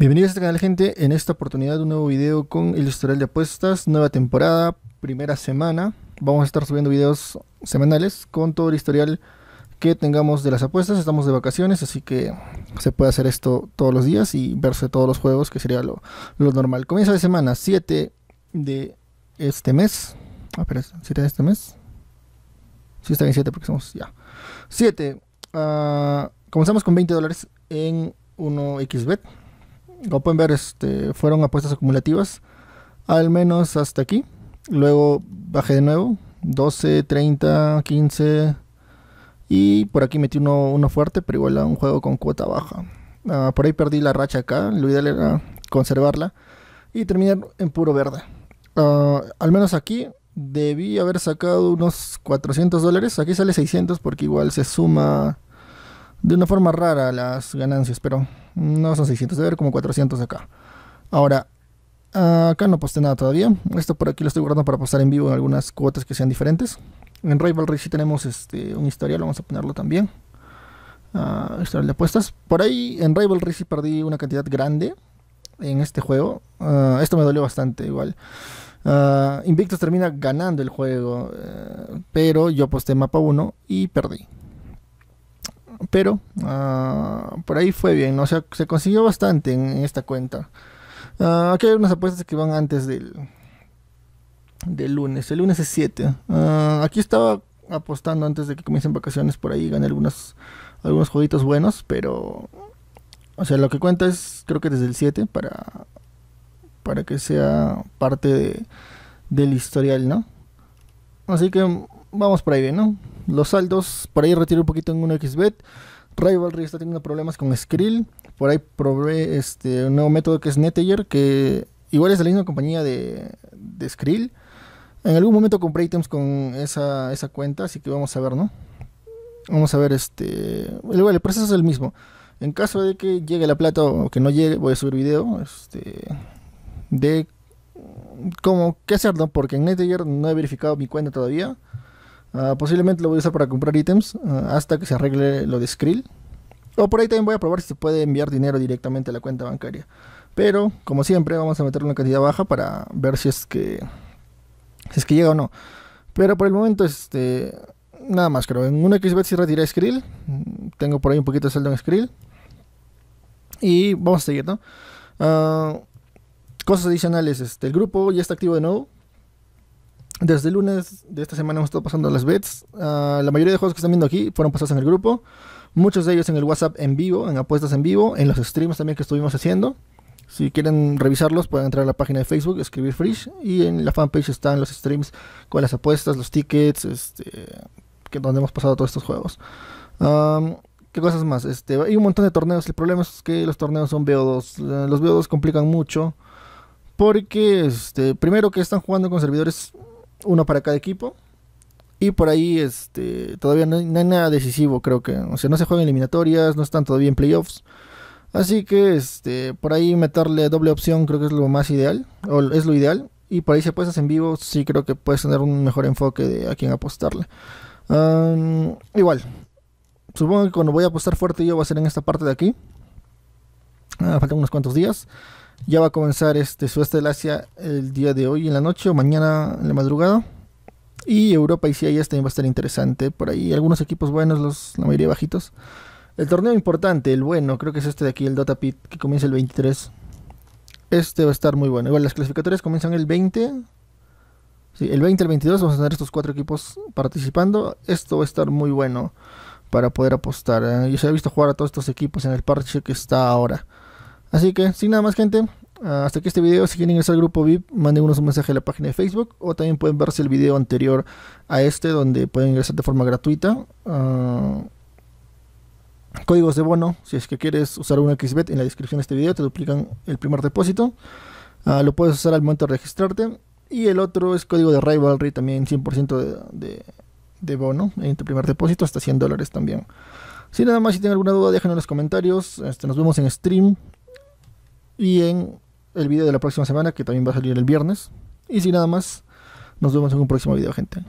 Bienvenidos a este canal gente, en esta oportunidad un nuevo video con el historial de apuestas, nueva temporada, primera semana. Vamos a estar subiendo videos semanales con todo el historial que tengamos de las apuestas. Estamos de vacaciones, así que se puede hacer esto todos los días y verse todos los juegos, que sería lo, normal. Comienza de semana 7 de este mes. Ah, es 7 de este mes. Sí, está bien 7 porque somos ya. 7. Ah, comenzamos con 20 dólares en 1xbet como pueden ver, este, fueron apuestas acumulativas, al menos hasta aquí. Luego bajé de nuevo, 12, 30, 15. Y por aquí metí uno, fuerte, pero igual a un juego con cuota baja. Ah, por ahí perdí la racha acá, lo ideal era conservarla y terminar en puro verde. Ah, al menos aquí debí haber sacado unos 400 dólares. Aquí sale 600 porque igual se suma de una forma rara las ganancias, pero no son 600, debe haber como 400 acá. Ahora, acá no posté nada todavía. Esto por aquí lo estoy guardando para pasar en vivo en algunas cuotas que sean diferentes. En Rival sí tenemos este, un historial, vamos a ponerlo también. historia ah, historial de apuestas. Por ahí en Rival sí perdí una cantidad grande en este juego. Ah, esto me dolió bastante igual. Ah, Invictus termina ganando el juego, eh, pero yo posté mapa 1 y perdí pero ah, por ahí fue bien, ¿no? o sea, se consiguió bastante en, esta cuenta. Ah, aquí hay unas apuestas que van antes del, del lunes, el lunes es 7. Ah, aquí estaba apostando antes de que comiencen vacaciones por ahí, gané algunos algunos jueguitos buenos, pero... O sea, lo que cuenta es, creo que desde el 7 para, para que sea parte de, del historial, ¿no? Así que vamos por ahí, bien, ¿no? Los saldos, por ahí retiro un poquito en un xbet Rivalry está teniendo problemas con Skrill. Por ahí probé este, un nuevo método que es Netager, que igual es de la misma compañía de, Skrill. En algún momento compré ítems con esa, cuenta, así que vamos a ver, ¿no? Vamos a ver, este... Igual, el proceso es el mismo. En caso de que llegue la plata o que no llegue, voy a subir video este, de cómo, qué hacer, Porque en Netager no he verificado mi cuenta todavía. Ah, posiblemente lo voy a usar para comprar ítems ah, hasta que se arregle lo de Skrill. O por ahí también voy a probar si se puede enviar dinero directamente a la cuenta bancaria. Pero, como siempre, vamos a meter una cantidad baja para ver si es que. es que llega o no. Pero por el momento, este. Nada más, creo. En una XBET si retiré Skrill. Tengo por ahí un poquito de saldo en Skrill. Y vamos a seguir, ¿no? Ah, cosas adicionales. Este, el grupo ya está activo de nuevo. Desde el lunes de esta semana hemos estado pasando las bets. Ah, la mayoría de juegos que están viendo aquí fueron pasados en el grupo. Muchos de ellos en el WhatsApp en vivo, en apuestas en vivo, en los streams también que estuvimos haciendo. Si quieren revisarlos, pueden entrar a la página de Facebook, escribir Frisch Y en la fanpage están los streams con las apuestas, los tickets, este, que donde hemos pasado todos estos juegos. ¿Qué cosas más? Este, hay un montón de torneos. El problema es que los torneos son BO2. Eh, los BO2 complican mucho. Porque, este, primero que están jugando con servidores uno para cada equipo. Y por ahí este, todavía no hay, nada decisivo, creo que. O sea, no se juegan eliminatorias, no están todavía en playoffs. Así que este, por ahí meterle doble opción creo que es lo más ideal, o es lo ideal. Y por ahí si apuestas en vivo, sí creo que puedes tener un mejor enfoque de a quién apostarle. igual, supongo que cuando voy a apostar fuerte yo va a ser en esta parte de aquí. Ah, faltan unos cuantos días. Ya va a comenzar este sudeste del Asia el día de hoy en la noche o mañana en la madrugada. Y Europa y CIA también va a estar interesante. Por ahí algunos equipos buenos, los, la mayoría bajitos. El torneo importante, el bueno, creo que es este de aquí, el Dota Pit, que comienza el 23. Este va a estar muy bueno. Igual las clasificatorias comienzan el 20. Sí, el 20 el 22 vamos a tener estos cuatro equipos participando. Esto va a estar muy bueno para poder apostar. ¿eh? Yo se he visto jugar a todos estos equipos en el parche que está ahora. Así que, sin nada más, gente. Hasta aquí este video. Si quieren ingresar al grupo VIP, manden un mensaje a la página de Facebook. O también pueden verse el video anterior a este, donde pueden ingresar de forma gratuita. Ah, códigos de bono. Si es que quieres usar un XBET en la descripción de este video, te duplican el primer depósito. Ah, lo puedes usar al momento de registrarte. Y el otro es código de Rivalry, también 100% de, bono en tu primer depósito, hasta 100 dólares también. Si nada más, si tienen alguna duda, déjenlo en los comentarios. Este, nos vemos en stream y en el video de la próxima semana, que también va a salir el viernes. Y sin nada más, nos vemos en un próximo video, gente.